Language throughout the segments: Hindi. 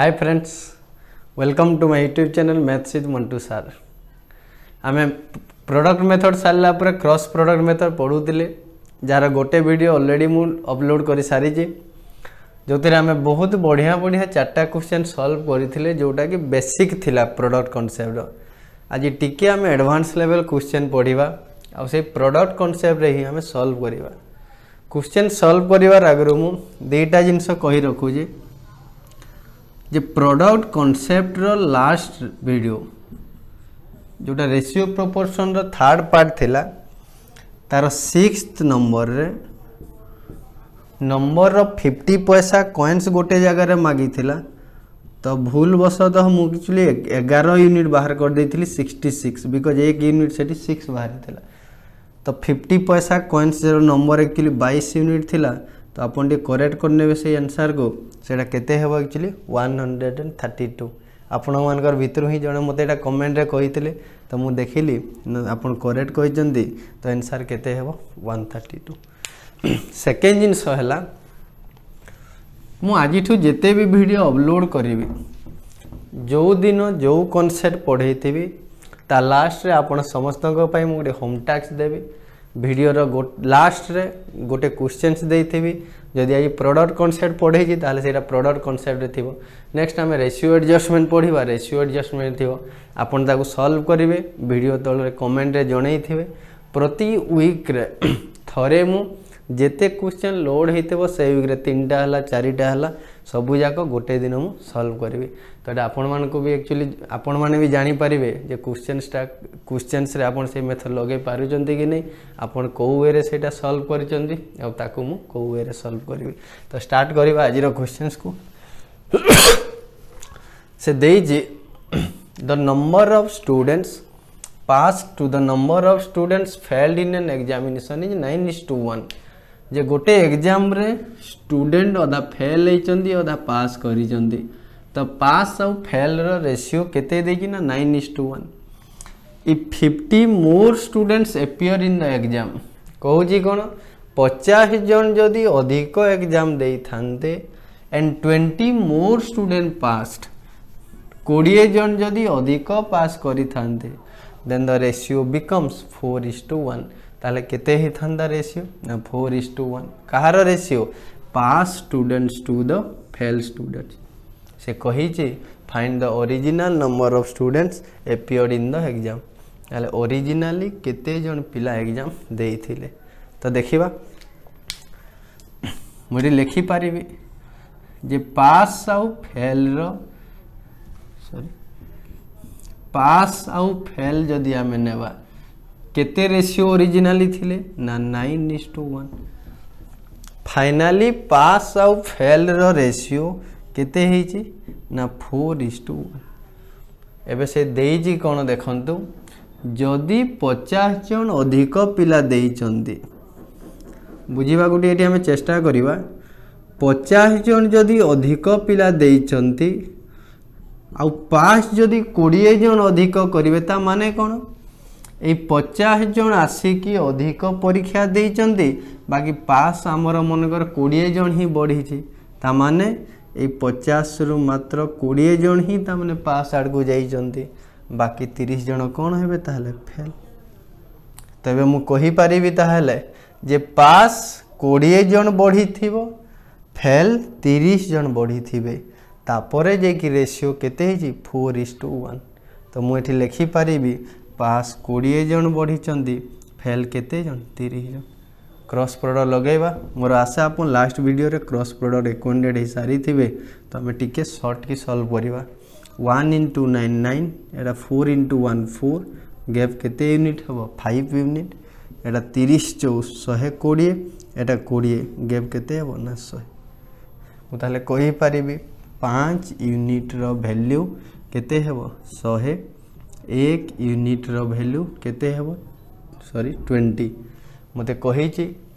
Hi friends, welcome to my YouTube channel Maths with Mantu sir. ଆମେ ପ୍ରଡ଼କ୍ଟ ମେଥଡ଼ ସାରିଲା ପରେ କ୍ରସ୍ ପ୍ରଡ଼କ୍ଟ ମେଥଡ଼ ପଢ଼ୁଥିଲେ ଯାହାର ଗୋଟେ ଭିଡ଼ିଓ ଅଲରେଡ଼ି ମୁଁ ଅପଲୋଡ଼ କରିସାରିଛି ଯେଉଁଥିରେ ଆମେ ବହୁତ ବଢ଼ିଆ ବଢ଼ିଆ ଚାରିଟା କୋଶ୍ଚିନ୍ ସଲ୍ଭ କରିଥିଲେ ଯେଉଁଟାକି ବେସିକ୍ ଥିଲା ପ୍ରଡ଼କ୍ଟ କନସେପ୍ଟର ଆଜି ଟିକେ ଆମେ ଆଡ଼ଭାନ୍ସ ଲେଭେଲ୍ କୋଶ୍ଚିନ୍ ପଢ଼ିବା ଆଉ ସେଇ ପ୍ରଡ଼କ୍ଟ କନସେପ୍ଟରେ ହିଁ ଆମେ ସଲ୍ଭ କରିବା କୋଶ୍ଚିନ୍ ସଲ୍ଭ କରିବାର ଆଗରୁ ମୁଁ ଦୁଇଟା ଜିନିଷ କହି ରଖୁଛି जे प्रडक्ट कनसेप्ट लास्ट वीडियो जोटा रेसीओ प्रपोर्सन थर्ड पार्ट थी तार सिक्स नंबर रे नंबर फिफ्टी पैसा कॉन्स गोटे जगार मागि तो भूल भूलवशत तो एगार यूनिट बाहर कर दे थी सिक्सटी सिक्स बिकज एक यूनिट से सिक्स बाहरी तो फिफ्टी पैसा कॉन्स नंबर एक्चुअली बैस यूनिट थिला ତ ଆପଣ ଟିକେ କରେକ୍ଟ କରିନେବେ ସେଇ ଆନ୍ସାର୍କୁ ସେଇଟା କେତେ ହେବ actually one hundred and thirty two ଆପଣମାନଙ୍କର ଭିତରୁ ହିଁ ଜଣେ ମୋତେ ଏଇଟା କମେଣ୍ଟରେ କହିଥିଲେ ତ ମୁଁ ଦେଖିଲି ଆପଣ କରେକ୍ଟ କହିଛନ୍ତି ତ ଆନ୍ସାର୍ କେତେ ହେବ ୱାନ୍ ଥାର୍ଟି ଟୁ ସେକେଣ୍ଡ ଜିନିଷ ହେଲା ମୁଁ ଆଜିଠୁ ଯେତେ ବି ଭିଡ଼ିଓ ଅପଲୋଡ଼୍ କରିବି ଯେଉଁଦିନ ଯେଉଁ କନସେପ୍ଟ ପଢ଼େଇଥିବି ତା ଲାଷ୍ଟରେ ଆପଣ ସମସ୍ତଙ୍କ ପାଇଁ ମୁଁ ଗୋଟେ ହୋମ୍ ଟାକ୍ସ ଦେବି ଭିଡ଼ିଓର ଲାଷ୍ଟରେ ଗୋଟେ କ୍ୱେଶ୍ଚେନ୍ସ ଦେଇଥିବି ଯଦି ଆଜି ପ୍ରଡକ୍ଟ କନସେପ୍ଟ ପଢ଼େଇଛି ତାହେଲେ ସେଇଟା ପ୍ରଡକ୍ଟ କନସେପ୍ଟରେ ଥିବ ନେକ୍ସଟ ଆମେ ରେସିଓ ଆଡ଼ଜଷ୍ଟମେଣ୍ଟ ପଢ଼ିବା ରେସିଓ ଆଡ଼ଜଷ୍ଟମେଣ୍ଟ ଥିବ ଆପଣ ତାକୁ ସଲ୍ଭ କରିବେ ଭିଡ଼ିଓ ତଳରେ କମେଣ୍ଟରେ ଜଣେଇଥିବେ ପ୍ରତି ୱିକ୍ରେ ଥରେ ମୁଁ ଯେତେ କ୍ୱେଶ୍ଚନ୍ ଲୋଡ଼୍ ହୋଇଥିବ ସେଇ ୱିକ୍ରେ ତିନିଟା ହେଲା ଚାରିଟା ହେଲା ସବୁଯାକ ଗୋଟେ ଦିନ ମୁଁ ସଲ୍ଭ କରିବି ତ ଏଇଟା ଆପଣମାନଙ୍କୁ ବି ଆକ୍ଚୁଆଲି ଆପଣମାନେ ବି ଜାଣିପାରିବେ ଯେ କ୍ୱେଶ୍ଚନ୍ସଟା କ୍ୱେଶ୍ଚନ୍ସରେ ଆପଣ ସେଇ ମେଥଡ଼ ଲଗାଇ ପାରୁଛନ୍ତି କି ନାହିଁ ଆପଣ କେଉଁ ୱେରେ ସେଇଟା ସଲ୍ଭ କରିଛନ୍ତି ଆଉ ତାକୁ ମୁଁ କେଉଁ ୱେରେ ସଲ୍ଭ କରିବି ତ ଷ୍ଟାର୍ଟ କରିବା ଆଜିର କ୍ୱେଶ୍ଚନ୍ସକୁ ସେ ଦେଇଛି the number of students pass to the number of students failed in an examination is nine is two one ଯେ ଗୋଟେ ଏକ୍ଜାମ୍ରେ ଷ୍ଟୁଡେଣ୍ଟ ଅଧା ଫେଲ୍ ହେଇଛନ୍ତି ଅଧା ପାସ୍ କରିଛନ୍ତି ତ ପାସ୍ ଆଉ ଫେଲ୍ର ରେସିଓ କେତେ ଦେଇକି ନା nine is two one if fifty more students appear in the exam କହୁଛି କ'ଣ ପଚାଶ ଜଣ ଯଦି ଅଧିକ ଏକ୍ଜାମ୍ ଦେଇଥାନ୍ତେ and twenty more student passed କୋଡ଼ିଏ ଜଣ ଯଦି ଅଧିକ ପାସ୍ କରିଥାନ୍ତେ then the ratio becomes four is two one ताले केते ही थंडा रेशियो ना फोर इज टू वन कहाँ ratio pass students to the fail students से कही ची find the original number of students appeared in the exam ताले ओरिजिनली केते जोन पिला एग्जाम दे ही तो देखिवा मुझे लिखी पारी जे पास आउ फेल रो सॉरी पास आउ फेल जदि दिया मैंने କେତେ ରେସିଓ ଓରିଜିନାଲି ଥିଲେ ନା nine is two one finally pass ଆଉ ଫେଲ୍ର ରେସିଓ କେତେ ହେଇଛି ନା ଫୋର୍ ଇସ୍ ଟୁ ୱାନ୍ ଏବେ ସେ ଦେଇଛି କ'ଣ ଦେଖନ୍ତୁ ଯଦି ପଚାଶ ଜଣ ଅଧିକ ପିଲା ଦେଇଛନ୍ତି ବୁଝିବାକୁ ଟିକେ ଏଠି ଆମେ ଚେଷ୍ଟା କରିବା ପଚାଶ ଜଣ ଯଦି ଅଧିକ ପିଲା ଦେଇଛନ୍ତି ଆଉ ପାସ୍ ଯଦି କୋଡ଼ିଏ ଜଣ ଅଧିକ କରିବେ ତା ମାନେ କ'ଣ এই ପଚାଶ ଜଣ ଆସିକି ଅଧିକ ପରୀକ୍ଷା ଦେଇଛନ୍ତି ବାକି ପାସ୍ ଆମର ମନେକର କୋଡ଼ିଏ ଜଣ ହିଁ ବଢ଼ିଛି ତାମାନେ ଏଇ ପଚାଶରୁ ମାତ୍ର କୋଡ଼ିଏ ଜଣ ହିଁ ତାମାନେ ପାସ୍ ଆଡ଼କୁ ଯାଇଛନ୍ତି ବାକି ତିରିଶ ଜଣ କ'ଣ ହେବେ ତାହେଲେ ଫେଲ୍ ତେବେ ମୁଁ କହିପାରିବି ତାହେଲେ ଯେ ପାସ୍ କୋଡ଼ିଏ ଜଣ ବଢ଼ିଥିବ ଫେଲ୍ ତିରିଶ ଜଣ ବଢ଼ିଥିବେ ତାପରେ ଯାଇକି ରେସିଓ କେତେ ହେଇଛି ଫୋର୍ ଇସ୍ ଟୁ ୱାନ୍ ତ ମୁଁ ଏଠି ଲେଖିପାରିବି पास कोड़े जन बढ़ी फेल केते जन जन क्रस प्रडक्ट लगे मोर आशा आप लास्ट भिडियो रे क्रस प्रडक्ट रेकमेंडेड हो सारी थे तो आम टी सर्ट कि सल्व करवा वन इंटु नाइन नाइन एटा four into one four gap के यूनिट हे फाइव यूनिट एटा तीस चौश शहे कोड़े एटा कोड़े गैप के शहे मुझे कहीपरि पाँच यूनिट्र भैल्यू के शहे एक यूनिट रैल्यू के सरी ट्वेंटी मत कही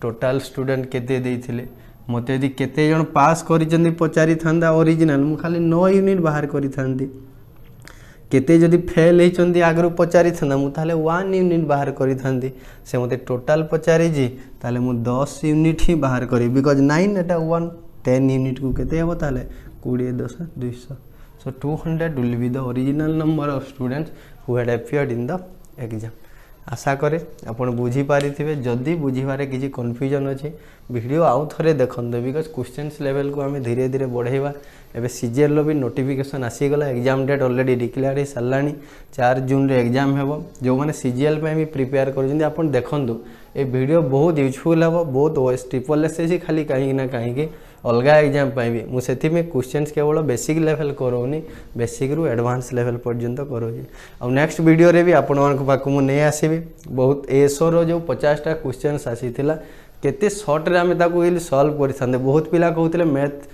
टोटाल स्टूडेंट के मत यदि केत पास कर पचारि था ओरिजिनाल मुझे खाली नौ यूनिट बाहर करते जदि फेल होती आगर पचारि था मुझे वन यूनिट बाहर करते टोटाल पचारिजी तेल मुझ दस यूनिट ही बाहर करी बिकज नाइन एटा वन टेन यूनिट को कोड़े दस दुई सो two hundred will be the original number of students who had appeared in the exam আশা করে আপনার বুঝিপারিবে যদি বুঝবার কিছু কনফ্যুজন অছে ভিডিও আউথরে দেখতে বিকজ কোশ্চেন্স লেভেল কু আমি ধীরে ধীরে বড়াইবা এবে সিজিএল বি নোটিফিকেসন আসিগলা এক্সাম ডেট অলরেডি ডিক্লেয়ার হয়ে সারা চার জুন্রে এক্সাম হব যে সিজিএল বি প্রিপেয়ার করছেন আপনার দেখুন এই ভিডিও বহুত ইউজফুল হব বহুত টিপল এস খালি কী না কী अलग एग्जाम भी मुझे क्वेश्चन केवल बेसिक लेवल करोनी बेसिक्रु एडभांस लेवल पर्यंत करोजी आ नेक्ट भिडियो भी आपण मूँ नहीं आसवि बहुत एसओ रो पचासटा क्वेश्चन आसी केर्ट्रे आम सल्व कर बहुत पिला कहते मैथ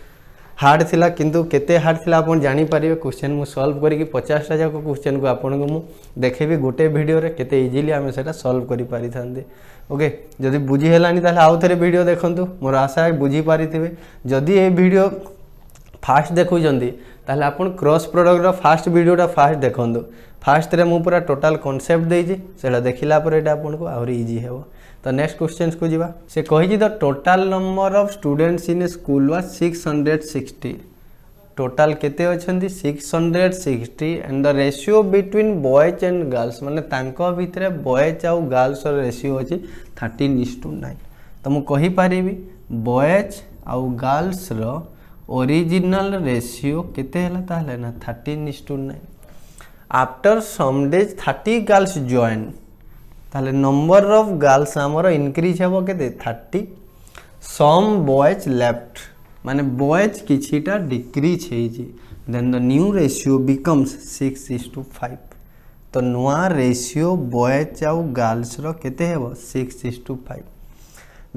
हार्ड थी कितु हार्ड थी आप जापर क्वेश्चन मुझे सल्व करके पचासटा जाक क्वेश्चन को आपन को गोटे भिडियो केत आम से सल्व कर पारि ओके जब बुझीहलानी तेल आउ थे भिड देखूँ मोर आशा है बुझीपारी जदि ये भिडियो फास्ट देखुंटे आप क्रस प्रडक्टर फास्ट भिडटा फास्ट देखु फास्ट में मुझे पूरा टोटाल कनसेप्ट देखापर ये आपको आहरी इजी है तो नेक्स्ट क्वेश्चन को जी से कही the total number of students in a school वा टोटाल के six hundred sixty and the ratio between boys and girls मानने भितर बयज आउ गर्ल्स रेसीो अच्छे थर्टीन इज टू नाइन तो मुझेपरि बयज आउ गर्ल्स ओरिजिनल रेशियो रेसीो के thirteen is to nine after some days thirty girls join তাহলে নম্বর অফ গার্লস আমার ইনক্রিজ হব কেতে থার্টি সম বয়েজ লেফট মানে বয়েজ কিছুটা ডিক্রিজ হয়েছে then the new ratio becomes six is to five তো নূয়া রেসিও বয়েজ আউ গার্লসর কেতে হব সিক্স ইস টু ফাইভ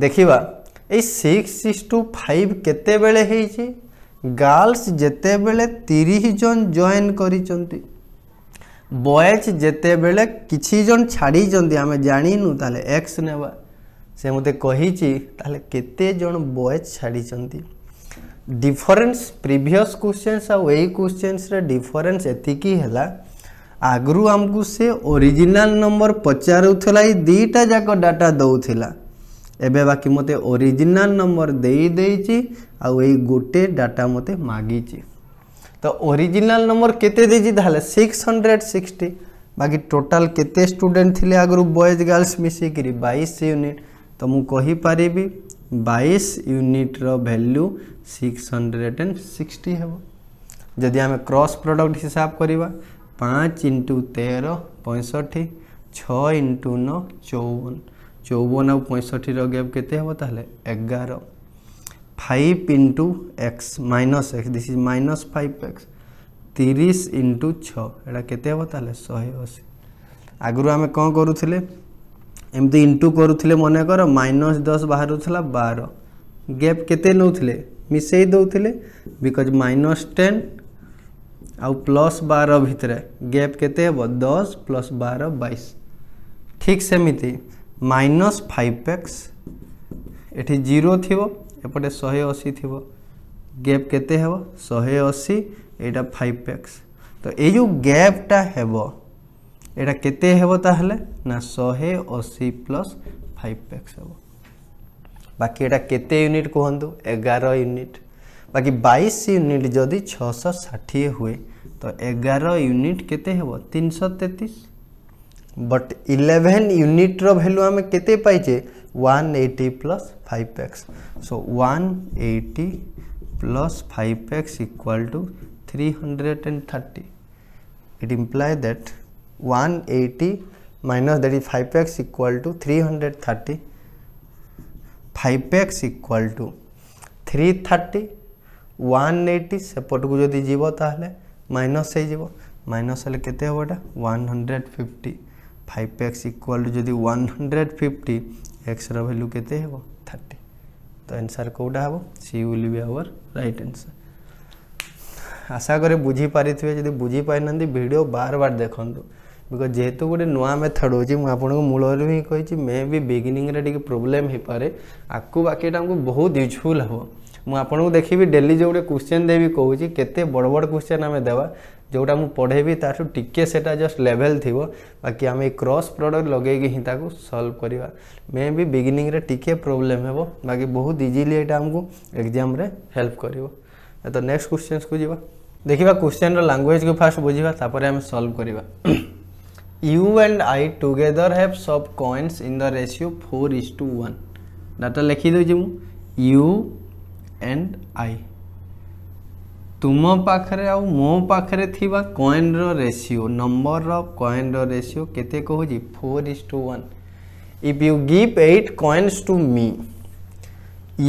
ଦେଖିବା ଏଇ ସିକ୍ସ ଇସ୍ ଟୁ ଫାଇଭ୍ କେତେବେଳେ ହେଇଛି ଗାର୍ଲସ୍ ଯେତେବେଳେ ତିରିଶ ଜଣ ଜଏନ୍ କରିଛନ୍ତି बयज যেতবে কিছু জন ছাড়িছেন আমি জাঁনু তাহলে এক্স নেওয়া সে মতো কহিছি তাহলে কেতে জন বয়েজ ছাড়িছেন ডিফরেন্স প্রিভিয়স आई क्वेश्चनस रे डिफरेंस एतिकी आगु आगरू आमकू से ओरिजिनल नंबर पचारूला ये जाक डाटा दौला एवं बाकी मत ओरिजिनल नंबर दे गोटे डाटा मत मागी तो ओरिजिनाल नंबर के सिक्स हंड्रेड सिक्सटी बाकी टोटाल केते स्टूडेंट थिले आगरु बॉयज गर्ल्स मिसी करी यूनिट तो मु कहि यूनिट्र value six hundred and sixty हे जदि आम क्रॉस प्रडक्ट हिसाब करवा पाँच इंटु तेर पैंसठ छः इंटू नौ चौवन चौवन आ पैंसठर गैप के एगार five into x minus x this is minus five x तीस इंटु छा के शहे अशी आगु आम कौन करुले एमती इंटु करुले मनेकर माइनस दस बाहर था बार गैप के नौले मिसई दे बिकज माइनस टेन आ प्लस बार भितर गैप के दस प्लस बार बैश ठीक सेमती minus five x eighty zero थी ଏପଟେ ଶହେ ଅଶୀ ଥିବ ଗ୍ୟାପ୍ କେତେ ହେବ ଶହେ ଅଶୀ ଏଇଟା ଫାଇଭ୍ ପ୍ୟାକ୍ସ ତ ଏଇ ଯେଉଁ ଗ୍ୟାପ୍ଟା ହେବ ଏଇଟା କେତେ ହେବ ତାହେଲେ ନା ଶହେ ଅଶୀ ପ୍ଲସ୍ ଫାଇଭ୍ ପ୍ୟାକ୍ସ ହେବ ବାକି ଏଇଟା କେତେ ୟୁନିଟ୍ କୁହନ୍ତୁ ଏଗାର ୟୁନିଟ୍ ବାକି ବାଇଶ ୟୁନିଟ୍ ଯଦି ଛଅଶହ ଷାଠିଏ ହୁଏ ତ ଏଗାର ୟୁନିଟ୍ କେତେ ହେବ ତିନିଶହ ତେତିଶ ବଟ୍ ଇଲେଭେନ୍ ୟୁନିଟ୍ର ଭ୍ୟାଲୁ ଆମେ କେତେ ପାଇଛେ 180 plus 5x. So 180 plus 5x equal to 330. It implies that 180 minus that is 5x equal to 330. 5x equal to 330. 180 সেপটকু যদি যাব তাহলে মাইনস হয়ে যাব মাইনস হলে কেতে হব এটা 150 5x equal to যদি 150 एक्स रैल्यू के थर्टी तो एनसर कौटा हम C will be our right answer आशा करे बुझीपारे जब बुझीपारी भिड बार बार देखु बिकज जेहेतु गोटे नुआ मेथड हो मूल मूलर ही कही मे भी बिगिनिंग टे प्रोब्लेम हो पाए आपको बाकी बहुत यूजफुल हम मुझे देखी डेली जो गोटे क्वेश्चन देवी कहूँ के बड़ बड़ क्वेश्चन आम देवा ଯେଉଁଟା ମୁଁ ପଢ଼େଇବି ତା'ଠୁ ଟିକିଏ ସେଇଟା ଜଷ୍ଟ ଲେଭେଲ୍ ଥିବ ବାକି ଆମେ ଏଇ କ୍ରସ୍ ପ୍ରଡ଼କ୍ଟ ଲଗେଇକି ହିଁ ତାକୁ ସଲ୍ଭ କରିବା ମେ ବି ବିଗିନିଂରେ ଟିକିଏ ପ୍ରୋବ୍ଲେମ୍ ହେବ ବାକି ବହୁତ ଇଜିଲି ଏଇଟା ଆମକୁ ଏକ୍ଜାମ୍ରେ ହେଲ୍ପ କରିବ ତ ନେକ୍ସଟ କ୍ୱେଶ୍ଚନ୍ସକୁ ଯିବା ଦେଖିବା କ୍ୱେଶ୍ଚନ୍ର ଲାଙ୍ଗୁଏଜ୍କୁ ଫାଷ୍ଟ ବୁଝିବା ତାପରେ ଆମେ ସଲ୍ଭ କରିବା you and I together have some coins in the ratio four is two one data ଲେଖିଦେଉଛି ମୁଁ ୟୁ ଆଣ୍ଡ ଆଇ तुम पाखे आो पाखे coin ratio number of coin ratio के कहो four is to one if you give eight coins to me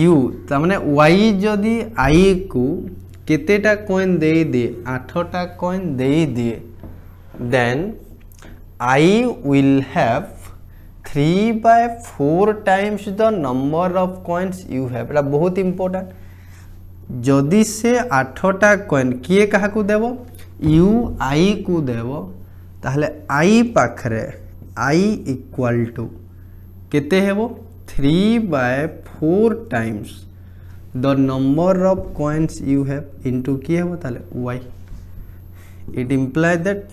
you तमें वाई जदि आई को केतटा कॉन दे दिए आठटा कॉन दे दिए then I will have three by four times the number of coins you have है बहुत इम्पोर्टेंट जदि से आठटा कॉन किए क्या देव यू आई को देव ताल आई पाखे आई इक्वल टू के three by four times the number of coins you have into किए हे ताले y it imply that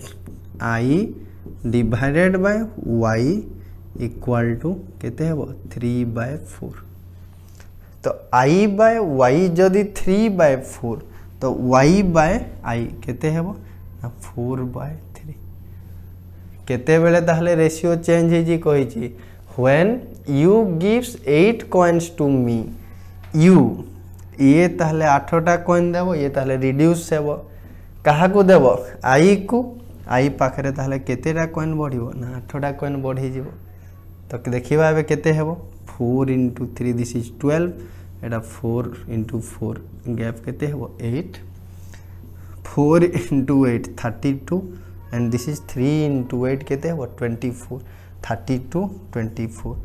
I divided by y equal to के थ्री बाय फोर तो आई बाय वाई जदि थ्री बाय फोर तो वाई बाय आई के फोर बाय थ्री केते ताहले रेशियो चेंज हेजी you gives eight coins to me you ये ताहले आठटा कॉन देव ये ताहले रिड्यूस हे क्या देव आई को आई पाखे କେତେଟା कॉन बढ़ा आठटा कॉन बढ़ तो देखा ଦେଖିବା four into three this is twelve eight four into four gap कहते हैं वो eight four into eight thirty two and this is three into eight कहते हैं वो twenty four thirty two twenty four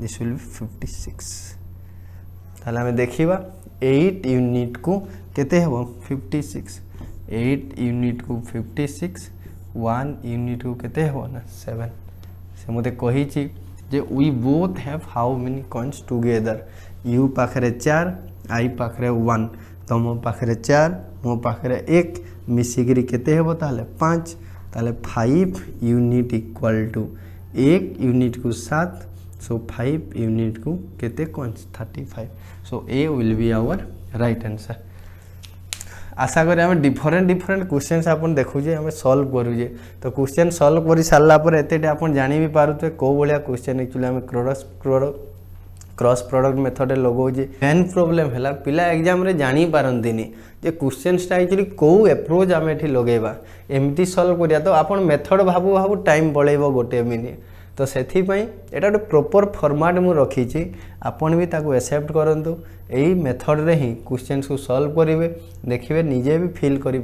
this will be fifty six ताला हमें देखा एट यूनिट को कहते हैं वो फिफ्टी सिक्स एट यूनिट को फिफ्टी सिक्स वन यूनिट को कहते हैं वो ना सेवेन से मुझे कही जे we both have how many coins together you पाखे चार आई पाखे वन तो मो पाखे चार मो पाखे एक मिसिकी के पाँच तेल फाइव यूनिट इक्वाल टू एक यूनिट को सात सो फाइव यूनिट को कते coins thirty five so A will be our right answer আশা করি আমি ডিফরেন্ট ডিফরেন্ট কোশ্চেন্স আপনার দেখুছে আমি সলভ করুছে তো কোশ্চেন সলভ করে সারা পরে এতটা আপনার জাঁবি পুথে কেউ ভাগ কোশ্চেন একচুয়ালি আমি ক্রস ক্রস প্রডক্ট মেথডে লগাউছে মেন প্রোবলেম হল পিলা এক্সামে জাঁপারতিনি যে কোশ্চেন্সটা একচুয়ালি কেউ এপ্রোচ আমি এটি লগাইবা এমতি সলভ করা তো আপনার মেথড ভাবু ভাবু টাইম পলাইব গোটে মিনিট तो से गोटे प्रपर फर्माट मु रखी आपण भी ताको एक्सेप्ट करूँ यही मेथड्रे ही क्वेश्चन को सल्व करेंगे देखिए निजे भी फिल करें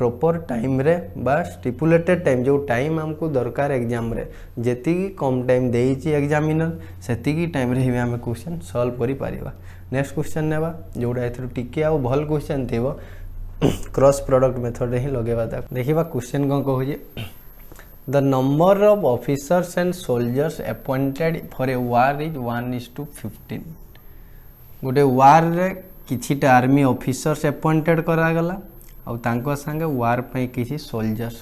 प्रपर टाइम रे बा स्टिपुलेटेड टाइम जो टाइम आमको दरकार एग्जाम जी कम टाइम देजामिनर से टाइम ही आम क्वेश्चन सल्व करेक्स्ट क्वेश्चन ने जोटा एथर टी आल क्वेश्चन थी क्रस प्रडक्ट मेथड्रे ही लगे देखा क्वेश्चन कौन कहे the number of officers and soldiers appointed for a war is 1 is to 15. गोटे वार्रे किछीटा आर्मी ऑफिसर्स एपॉइंटेड करागला आउ तांको वार पई किसी सोल्जर्स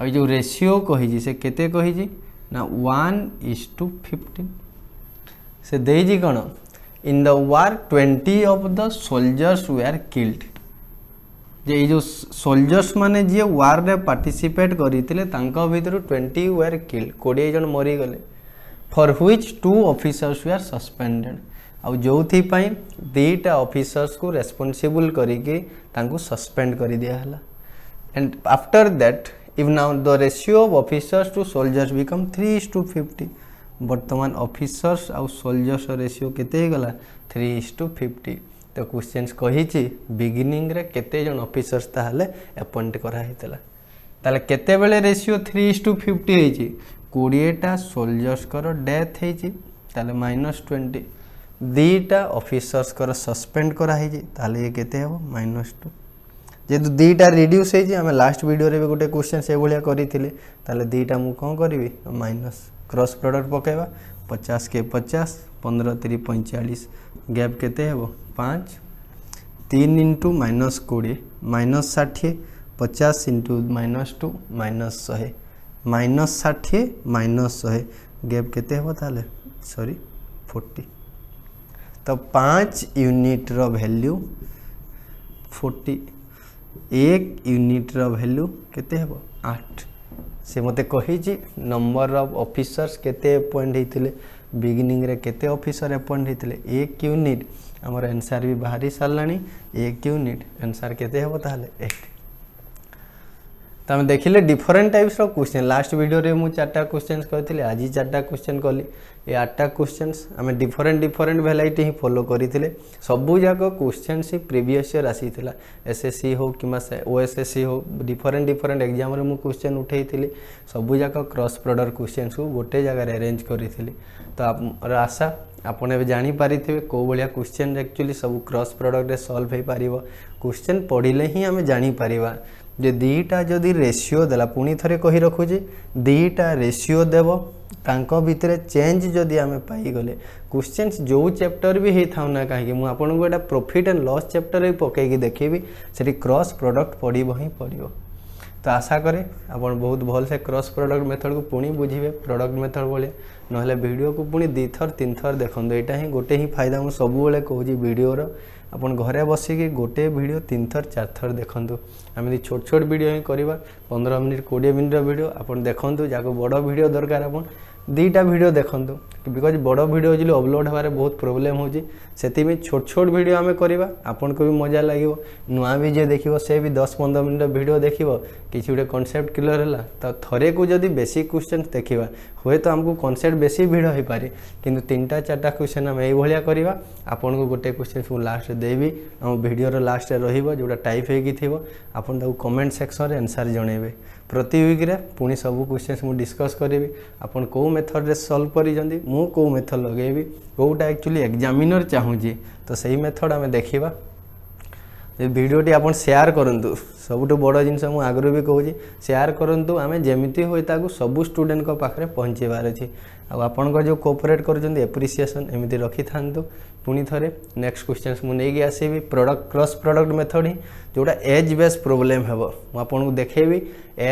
आ जो रेसीो कही से केते कही ना 1 is to 15 से देजी कोन in the war twenty of the soldiers were killed जे जो सोलजर्स मैंने जी वारे पार्टीसीपेट करते भितर ट्वेंटी वेर किल कोड़े जन मरीगले for which two officers were suspended आ जो दीटा अफिसर्स को रेस्पनसबुल करपेड कर दिगला and after that even now the ratio of officers to soldiers become three is to fifty बर्तमान अफिसर्स आउ सोलजर्स रेसीओ के थ्री इज टू फिफ्टी তো কোশ্চেন্স কহিছি বিগিনিংরে কেতে জন অফিসর্স তাহলে ଆପଏଣ୍ଟ କରାହେଇଥିଲା ତାହେଲେ କେତେବେଳେ ratio three is to fifty ହେଇଛି କୋଡ଼ିଏଟା ସୋଲଜର୍ସଙ୍କର ଡେଥ୍ ହେଇଛି ତାହେଲେ ମାଇନସ୍ ଟ୍ୱେଣ୍ଟି ଦୁଇଟା ଅଫିସର୍ସଙ୍କର ସସ୍ପେଣ୍ଡ କରାହେଇଛି ତାହେଲେ ଇଏ କେତେ ହେବ ମାଇନସ୍ ଟୁ ଯେହେତୁ ଦୁଇଟା ରିଡ୍ୟୁସ୍ ହେଇଛି ଆମେ ଲାଷ୍ଟ ଭିଡ଼ିଓରେ ବି ଗୋଟେ କ୍ୱେଶ୍ଚନ୍ ସେଭଳିଆ କରିଥିଲେ ତାହେଲେ ଦୁଇଟା ମୁଁ କ'ଣ କରିବି ମାଇନସ୍ କ୍ରସ୍ ପ୍ରଡ଼କ୍ଟ ପକାଇବା ପଚାଶ କେ ପଚାଶ पंद्रह तीन पैंचाश गैप के पाँच तीन इंटु माइनस कोड़े माइनस षाठी पचास इंटु माइनस टू माइनस शहे माइनस षाठी माइनस शहे गैप के सरी फोर्टी तो पाँच यूनिट्र भैल्यू फोर्टी एक यूनिट्र भैल्यू के आठ से मत कही नंबर अफ ऑफिसर्स के पॉइंट होते बिगिनिंग बिगनिंग केते अफिसर एपॉइंट होते एक यूनिट आमर एनसर भी बाहरी सारा एक यूनिट एनसर केट तो आम देखिले different types question last video मुझे चार्टा क्वेश्चन करी आज चार्टा क्वेश्चन कली ये आठटा क्वेश्चन आम डिफरेन्ट डिफरेन्ट भेलैट हिं फलो करते सबूक क्वेश्चन ही प्रिवियस इयर आसी एस एस सी हो कि ओ एस एस सी हो डिफरेन्ट डिफरेन्ट एक्जाम मुझे क्वेश्चन उठे थी सबूक क्रस प्रडर क्वेश्चन को गोटे जगह एरेज करी तो आशा आपने जापारी थे कौ भाया क्वेश्चन एक्चुअली सब क्रस प्रडक्ट सल्व हो पार क्वेश्चन पढ़ले ही आम जापरिया जे दीटा जदि रेसीो दे पुणी थे कही रखुजे दीटा रेसीो देव तर चेज जदि आम पाईगले क्वेश्चन जो चैप्टर भी होता कहीं आपन को प्रॉफिट एंड लॉस चैप्टर भी पकईकी देखेबी से क्रॉस प्रोडक्ट पड़ब ही पड़ो तो आशा करे आप बहुत भल से क्रॉस प्रोडक्ट मेथड को पुणी बुझे प्रोडक्ट मेथड भले ना भिडियो को पुणी दी थर तीन थर देखते यहाँ ही गोटे ही फायदा मुझे सब कहूँ भिडर ଆପଣ ଘରେ ବସିକି ଗୋଟେ ଭିଡ଼ିଓ ତିନିଥର ଚାରିଥର ଦେଖନ୍ତୁ ଆମେ ଯଦି ଛୋଟ ଛୋଟ ଭିଡ଼ିଓ ହିଁ କରିବା ପନ୍ଦର ମିନିଟ୍ କୋଡ଼ିଏ ମିନିଟ୍ର ଭିଡ଼ିଓ ଆପଣ ଦେଖନ୍ତୁ ଯାହାକୁ ବଡ଼ ଭିଡ଼ିଓ ଦରକାର ଆପଣ ଦୁଇଟା ଭିଡ଼ିଓ ଦେଖନ୍ତୁ ବିକଜ୍ ବଡ଼ ଭିଡ଼ିଓ ଯଦି ଅପଲୋଡ଼ ହେବାରେ ବହୁତ ପ୍ରୋବ୍ଲେମ୍ ହେଉଛି ସେଥିପାଇଁ ଛୋଟ ଛୋଟ ଭିଡ଼ିଓ ଆମେ କରିବା ଆପଣଙ୍କୁ ବି ମଜା ଲାଗିବ ନୂଆ ବି ଯିଏ ଦେଖିବ ସେ ବି ଦଶ ପନ୍ଦର ମିନିଟ୍ ଭିଡ଼ିଓ ଦେଖିବ କିଛି ଗୋଟେ କନସେପ୍ଟ କ୍ଲିଅର୍ ହେଲା ତ ଥରେକୁ ଯଦି ବେଶୀ କ୍ୱେଶ୍ଚନ୍ ଦେଖିବା ହୁଏତ ଆମକୁ କନସେପ୍ଟ ବେଶୀ ଭିଡ଼ ହୋଇପାରେ କିନ୍ତୁ ତିନିଟା ଚାରିଟା କ୍ୱେଶ୍ଚନ୍ ଆମେ ଏଇଭଳିଆ କରିବା ଆପଣଙ୍କୁ ଗୋଟେ କ୍ୱେଶ୍ଚନ୍ ମୁଁ ଲାଷ୍ଟରେ ଦେବି ଆମ ଭିଡ଼ିଓର ଲାଷ୍ଟରେ ରହିବ ଯେଉଁଟା ଟାଇପ୍ ହେଇକି ଥିବ ଆପଣ ତାକୁ କମେଣ୍ଟ ସେକ୍ସନରେ ଆନ୍ସର୍ ଜଣାଇବେ ପ୍ରତି ୱିକ୍ରେ ପୁଣି ସବୁ କ୍ୱେଶ୍ଚନ୍ସ ମୁଁ ଡିସ୍କସ୍ କରିବି ଆପଣ କେଉଁ ମେଥଡ଼ରେ ସଲ୍ଭ କରିଛନ୍ତି ମୁଁ କେଉଁ ମେଥଡ଼ ଲଗେଇବି କେଉଁଟା ଆକ୍ଚୁଆଲି ଏକ୍ଜାମିନର୍ ଚାହୁଁଛି ତ ସେଇ ମେଥଡ଼ ଆମେ ଦେଖିବା ଯଦି ଭିଡ଼ିଓଟି ଆପଣ ସେୟାର କରନ୍ତୁ ସବୁଠୁ ବଡ଼ ଜିନିଷ ମୁଁ ଆଗରୁ ବି କହୁଛି ସେୟାର କରନ୍ତୁ ଆମେ ଯେମିତି ହୁଏ ତାକୁ ସବୁ ଷ୍ଟୁଡ଼େଣ୍ଟଙ୍କ ପାଖରେ ପହଞ୍ଚିବାର ଅଛି ଆଉ ଆପଣଙ୍କର ଯେଉଁ କୋପରେଟ୍ କରୁଛନ୍ତି ଏପ୍ରିସିଏସନ୍ ଏମିତି ରଖିଥାନ୍ତୁ ପୁଣି ଥରେ ନେକ୍ସଟ କ୍ୱେଶ୍ଚନ୍ସ ମୁଁ ନେଇକି ଆସିବି ପ୍ରଡ଼କ୍ଟ କ୍ରସ୍ ପ୍ରଡ଼କ୍ଟ ମେଥଡ଼ ହିଁ ଯେଉଁଟା ଏଜ୍ ବେସ୍ ପ୍ରୋବ୍ଲେମ୍ ହେବ ମୁଁ ଆପଣଙ୍କୁ ଦେଖେଇବି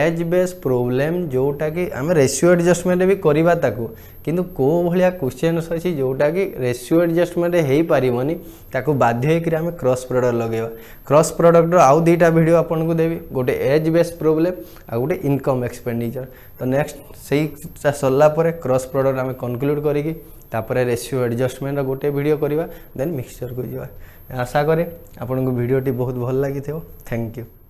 ଏଜ୍ ବେସ୍ ପ୍ରୋବ୍ଲେମ୍ ଯେଉଁଟାକି ଆମେ ରେସିଓ ଆଡ଼ଜଷ୍ଟମେଣ୍ଟ ବି କରିବା ତାକୁ କିନ୍ତୁ କେଉଁ ଭଳିଆ କ୍ୱେଶ୍ଚନ୍ସ ଅଛି ଯେଉଁଟାକି ରେସିଓ ଆଡ଼ଜଷ୍ଟମେଣ୍ଟ ହେଇପାରିବନି ତାକୁ ବାଧ୍ୟ ହେଇକିରି ଆମେ କ୍ରସ୍ ପ୍ରଡ଼କ୍ଟ ଲଗେଇବା କ୍ରସ୍ ପ୍ରଡ଼କ୍ଟର ଆଉ ଦୁଇଟା ଭିଡ଼ିଓ ଆପଣଙ୍କୁ ଦେବି ଗୋଟେ ଏଜ୍ ବେସ୍ ପ୍ରୋବ୍ଲେମ୍ ଆଉ ଗୋଟେ ଇନକମ୍ ଏକ୍ସପେଣ୍ଡିଚର୍ तो नेक्स्ट ସେଇଟା ସରିଲା ପରେ କ୍ରସ୍ ପ୍ରଡ଼କ୍ଟ ଆମେ କନକ୍ଲୁଡ଼ କରିକି ତାପରେ ରେସିଓ ଆଡ଼ଜଷ୍ଟମେଣ୍ଟର ଗୋଟେ ଭିଡ଼ିଓ କରିବା ଦେନ୍ ମିକ୍ସଚରକୁ ଯିବା ଆଶା କରେ ଆପଣଙ୍କୁ ଭିଡ଼ିଓଟି ବହୁତ ଭଲ ଲାଗିଥିବ ଥ୍ୟାଙ୍କ ୟୁ